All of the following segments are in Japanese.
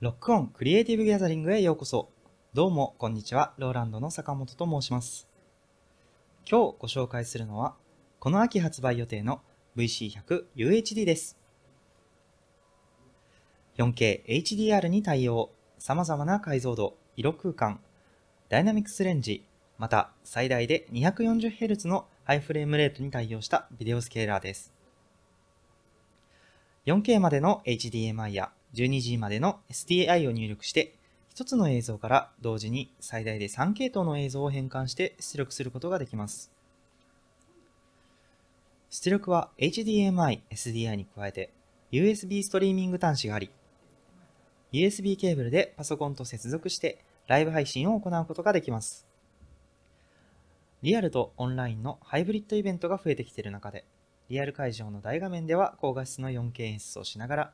ロックオンクリエイティブギャザリングへようこそ。どうも、こんにちは。ローランドの坂本と申します。今日ご紹介するのは、この秋発売予定の VC100UHD です。4K HDR に対応、様々な解像度、色空間、ダイナミクスレンジ、また最大で 240Hz のハイフレームレートに対応したビデオスケーラーです。4K までの HDMI や12時までの STI を入力して、1つの映像から同時に最大で3系統の映像を変換して出力することができます。出力は HDMI、SDI に加えて USB ストリーミング端子があり、USB ケーブルでパソコンと接続してライブ配信を行うことができます。リアルとオンラインのハイブリッドイベントが増えてきている中で、リアル会場の大画面では高画質の 4K 演出をしながら、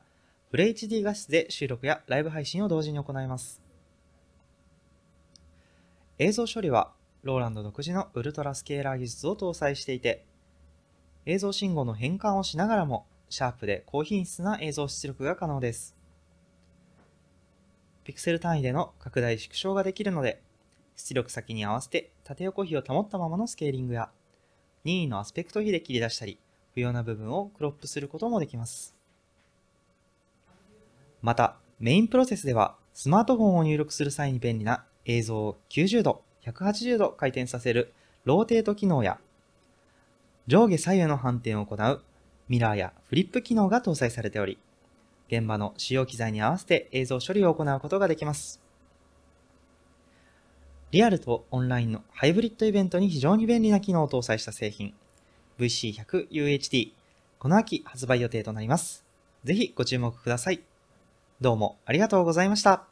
フレ HD 画質で収録やライブ配信を同時に行います。映像処理は、ローランド独自のウルトラスケーラー技術を搭載していて、映像信号の変換をしながらも、シャープで高品質な映像出力が可能です。ピクセル単位での拡大縮小ができるので、出力先に合わせて縦横比を保ったままのスケーリングや、任意のアスペクト比で切り出したり、不要な部分をクロップすることもできます。また、メインプロセスでは、スマートフォンを入力する際に便利な映像を90度、180度回転させるローテート機能や、上下左右の反転を行うミラーやフリップ機能が搭載されており、現場の使用機材に合わせて映像処理を行うことができます。リアルとオンラインのハイブリッドイベントに非常に便利な機能を搭載した製品、VC100UHD、この秋発売予定となります。ぜひご注目ください。どうもありがとうございました。